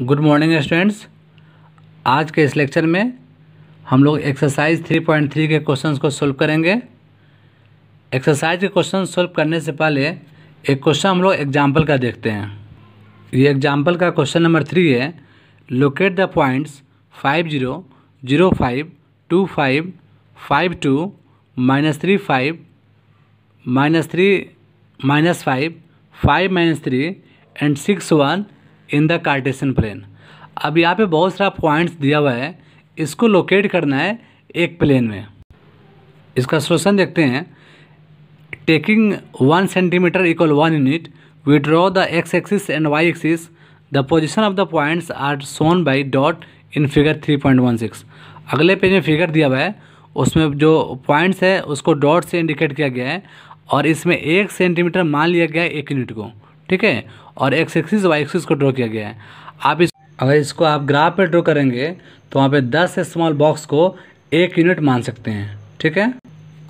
good morning students आज के इस लेक्चर में हम लोग एक्सरसाइज 3.3 के क्वेश्चंस को सोल्व करेंगे एक्सरसाइज के क्वेश्चन सोल्व करने से पहले एक क्वेश्चन हम लोग एग्जाम्पल का देखते हैं ये एग्जाम्पल का क्वेश्चन नंबर थ्री है locate the points five zero zero five two five five two minus three five minus three minus five five minus three and six one in the cartesian plane अब यहाँ पे बहुत सारा points दिया हुआ है इसको लोकेट करना है एक प्लेन में इसका सोशन देखते हैं taking one centimetre equal one unit we draw the X axis and Y axis the position of the points are shown by dot in figure three point one six अगले page में figure दिया हुआ है उसमें जो points है उसको dot से इंडिकेट किया गया है और इसमें एक सेंटीमीटर मान लिया गया है एक यूनिट को ठीक है और एक्स एक्सिस वाई एक्सिस को ड्रॉ किया गया है आप इस अगर इसको आप ग्राफ पर ड्रॉ करेंगे तो वहाँ पे 10 स्मॉल बॉक्स को एक यूनिट मान सकते हैं ठीक है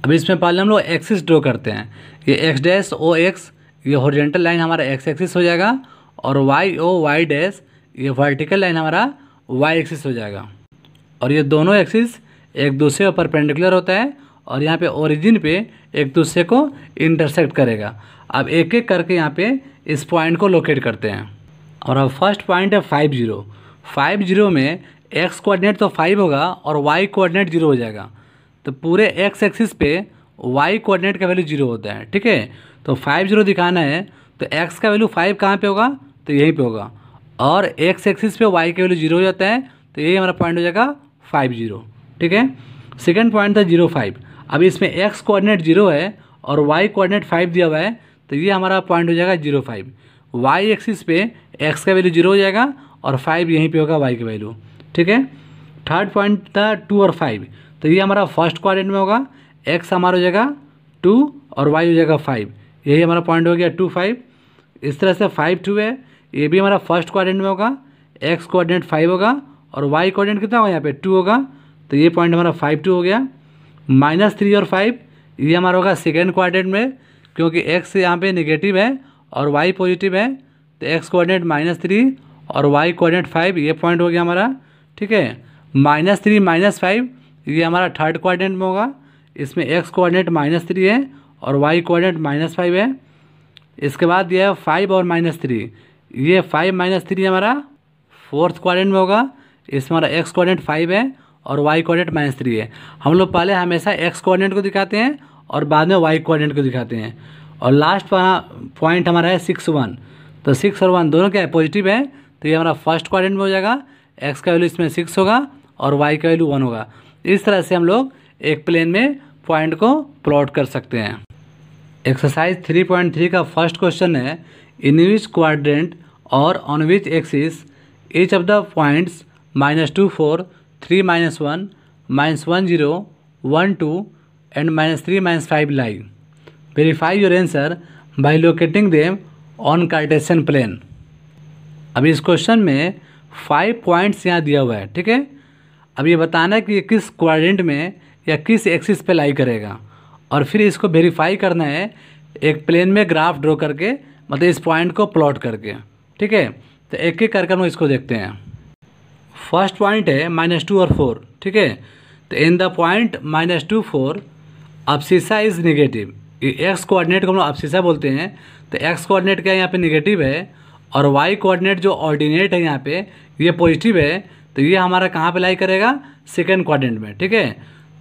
अब इसमें पहले हम लोग एक्सिस ड्रॉ करते हैं ये एक्स डैश ओ एक्स ये हॉरिजेंटल लाइन हमारा एक्स एक्सिस हो जाएगा और वाई ओ वाई डैश ये वर्टिकल लाइन हमारा वाई एक्सिस हो जाएगा और ये दोनों एक्सिस एक दूसरे पर परपेंडिकुलर होता है और यहाँ पे ओरिजिन पे एक दूसरे को इंटरसेक्ट करेगा अब एक एक करके यहाँ पे इस पॉइंट को लोकेट करते हैं और अब फर्स्ट पॉइंट है फाइव जीरो फाइव जीरो में एक्स कोऑर्डिनेट तो फाइव होगा और वाई कोऑर्डिनेट जीरो हो जाएगा तो पूरे एक्स एक्सिस पे वाई कोऑर्डिनेट का वैल्यू जीरो होता है ठीक है तो फाइव जीरो दिखाना है तो एक्स का वैल्यू फाइव कहाँ पे होगा तो यहीं पे होगा और एक्स एक्सिस पे वाई का वैल्यू जीरो हो जाता है तो यही हमारा पॉइंट हो जाएगा फाइव जीरो ठीक है सेकेंड पॉइंट था जीरो फाइव अब इसमें एक्स कोऑर्डिनेट जीरो है और वाई कोऑर्डिनेट फाइव दिया हुआ है तो ये हमारा पॉइंट हो जाएगा जीरो फाइव वाई एक्सिस पे एक्स का वैल्यू जीरो हो जाएगा और फाइव यहीं पे होगा वाई का वैल्यू ठीक है थर्ड पॉइंट था टू और फाइव तो ये हमारा फर्स्ट क्वारेंट में होगा एक्स हमारा हो जाएगा टू और वाई हो जाएगा फाइव यही हमारा पॉइंट हो गया टू फाइव इस तरह से फाइव टू है ये भी हमारा फर्स्ट क्वारेंट में होगा एक्स क्वारेंट फाइव होगा और वाई क्वारेंट कितना होगा यहाँ पे टू होगा तो ये पॉइंट हमारा फाइव टू हो गया माइनस थ्री और फाइव ये हमारा होगा सेकेंड क्वारेंट में क्योंकि एक्स यहाँ पे निगेटिव है और वाई पॉजिटिव है तो एक्स कोऑर्डिनेट माइनस थ्री और वाई कोऑर्डिनेट फाइव ये पॉइंट हो गया हमारा ठीक है माइनस थ्री माइनस फाइव ये हमारा थर्ड कोऑर्डिनेट में होगा इसमें एक्स कोऑर्डिनेट माइनस थ्री है और वाई कोऑर्डिनेट माइनस फाइव है इसके बाद यह है फाइव और माइनस थ्री ये फाइव माइनस थ्री हमारा फोर्थ क्वाड्रेंट में होगा इसमें हमारा एक्स क्वाड्रेंट फाइव है और वाई क्वाड्रेंट माइनस थ्री है हम लोग पहले हमेशा एक्स क्वाड्रेंट को दिखाते हैं और बाद में वाई कोऑर्डिनेट को दिखाते हैं और लास्ट पॉइंट हमारा है सिक्स वन तो सिक्स और वन दोनों क्या है पॉजिटिव है तो ये हमारा फर्स्ट क्वारेंट में हो जाएगा एक्स का वैल्यू इसमें सिक्स होगा और वाई का वैल्यू वन होगा इस तरह से हम लोग एक प्लेन में पॉइंट को प्लॉट कर सकते हैं एक्सरसाइज थ्री पॉइंट थ्री का फर्स्ट क्वेश्चन है इन विच क्वारेंट और on which axis each of the points minus two four three minus one minus one zero one two and minus three minus five lie verify your answer by locating them on Cartesian plane अब इस question में five points यहाँ दिया हुआ है ठीक है अब ये बताना है कि ये किस क्वारेंट में या किस एक्सिस पे लाई करेगा और फिर इसको वेरीफाई करना है एक प्लेन में ग्राफ ड्रॉ करके मतलब इस पॉइंट को प्लॉट करके ठीक है तो एक एक करके हम इसको देखते हैं फर्स्ट पॉइंट है माइनस टू और फोर ठीक है तो in the point minus two four abscissa is negative x coordinate को हम लोग अपशीसा बोलते हैं तो एक्स कोऑर्डिनेट क्या यहाँ पे निगेटिव है और वाई कोऑर्डिनेट जो ऑर्डिनेट है यहाँ पे ये पॉजिटिव है तो ये हमारा कहाँ पे लाई करेगा सेकेंड कोऑर्डिनेट में ठीक है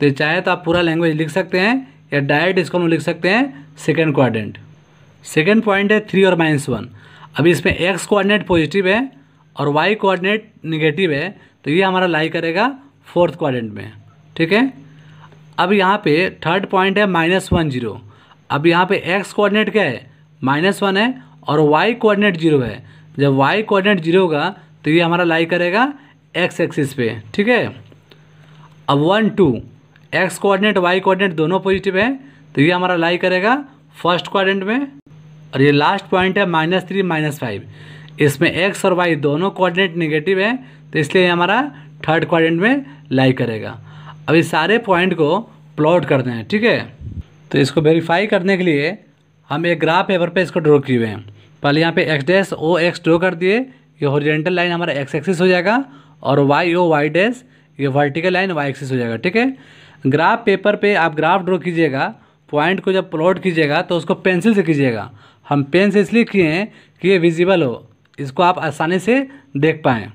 तो चाहे तो आप पूरा लैंग्वेज लिख सकते हैं या डायरेक्ट इसको हम लिख सकते हैं सेकेंड क्वाड्रेंट सेकेंड पॉइंट है थ्री और माइनस वन अब इसमें एक्स कोऑर्डिनेट पॉजिटिव है और वाई कोऑर्डिनेट निगेटिव है तो ये हमारा लाई करेगा फोर्थ क्वारेंट में ठीक है अब यहाँ पे थर्ड पॉइंट है माइनस वन जीरो अब यहाँ पे एक्स कोऑर्डिनेट क्या है माइनस वन है और वाई कोऑर्डिनेट जीरो है जब वाई कोऑर्डिनेट जीरो होगा तो ये हमारा लाई करेगा एक्स एक्सिस पे ठीक है अब one two x coordinate y coordinate दोनों पॉजिटिव है तो ये हमारा लाई करेगा फर्स्ट क्वाड्रेंट में और ये लास्ट पॉइंट है माइनस थ्री माइनस फाइव इसमें एक्स और वाई दोनों कोऑर्डिनेट नेगेटिव है तो इसलिए हमारा थर्ड क्वाड्रेंट में लाई करेगा अब इस सारे पॉइंट को प्लॉट करते हैं ठीक है तो इसको वेरीफाई करने के लिए हम एक ग्राफ पेपर पे इसको ड्रॉ किए हुए हैं पहले यहाँ पे x dash O x draw कर दिए ये हॉरिजेंटल लाइन हमारा एक्स एक्सिस हो जाएगा और वाई ओ वाई डैश ये वर्टिकल लाइन वाई एक्सिस हो जाएगा ठीक है ग्राफ पेपर पे आप ग्राफ ड्रॉ कीजिएगा पॉइंट को जब प्लॉट कीजिएगा तो उसको पेंसिल से कीजिएगा हम पेन से इसलिए किए हैं कि ये विजिबल हो इसको आप आसानी से देख पाएँ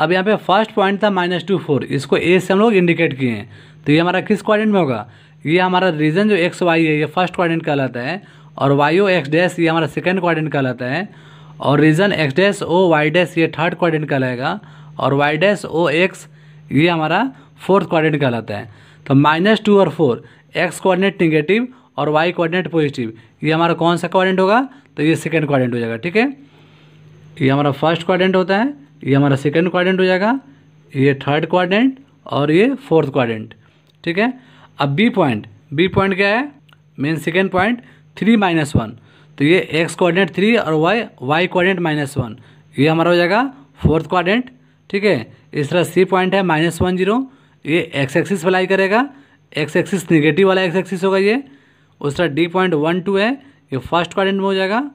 अब यहाँ पे फर्स्ट पॉइंट था माइनस टू फोर इसको ए से हम लोग इंडिकेट किए हैं तो ये हमारा किस क्वारेंट में होगा ये हमारा रीजन जो एक्स वाई है ये फर्स्ट क्वारेंट कहलाता है और वाई ओ एक्स डैश ये हमारा सेकेंड क्वारेंट कहलाता है और region x dash O Y dash ये थर्ड क्वारेंट कहलाएगा और वाई डैश ओ एक्स ये हमारा फोर्थ क्वारेंट कहलाता है तो माइनस टू और फोर एक्स कोऑर्डिनेट निगेटिव और वाई कोऑर्डिनेट पॉजिटिव ये हमारा कौन सा क्वारेंट होगा तो ये सेकेंड क्वारेंट हो जाएगा ठीक है ये हमारा फर्स्ट क्वारेंट होता है ये हमारा सेकेंड क्वाड्रेंट हो जाएगा ये थर्ड क्वाड्रेंट और ये फोर्थ क्वाड्रेंट ठीक है अब बी पॉइंट बी पॉइंट क्या है मेन second point three minus one तो ये एक्स क्वाड्रेंट थ्री और y y quadrant minus one ये हमारा हो जाएगा फोर्थ क्वाड्रेंट ठीक है इस तरह सी पॉइंट है माइनस वन जीरो ये एक्स एक्सिस अप्लाई करेगा एक्स एक्सिस निगेटिव वाला एक्स एक्सिस होगा ये उस तरह डी पॉइंट वन टू है ये फर्स्ट क्वाड्रेंट में हो जाएगा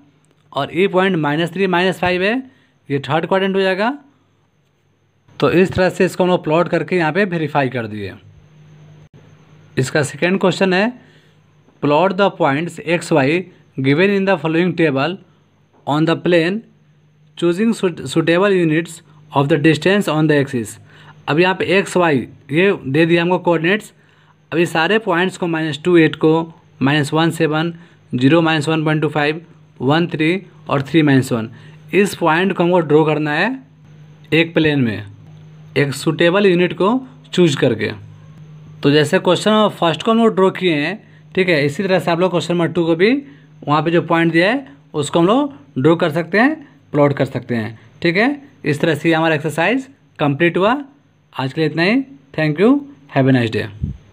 और E point minus three minus five है ये थर्ड क्वाड्रेंट हो जाएगा तो इस तरह से इसको हम लोग प्लॉट करके यहाँ पे वेरीफाई कर दिए इसका सेकेंड क्वेश्चन है plot the points x y given in the following table on the plane choosing suitable units of the distance on the axis अब यहाँ पे एक्स वाई ये दे दिया हमको कोऑर्डिनेट्स अब ये सारे पॉइंट्स को माइनस टू एट को minus one seven zero minus one point two five one three और थ्री माइनस वन इस पॉइंट को हमको ड्रॉ करना है एक प्लेन में एक सूटेबल यूनिट को चूज करके तो जैसे क्वेश्चन फर्स्ट को हम लोग ड्रॉ किए हैं ठीक है इसी तरह से आप लोग क्वेश्चन नंबर टू को भी वहाँ पे जो पॉइंट दिया है उसको हम लोग ड्रॉ कर सकते हैं प्लॉट कर सकते हैं ठीक है इस तरह से हमारा एक्सरसाइज कंप्लीट हुआ आज के लिए इतना ही thank you have nice day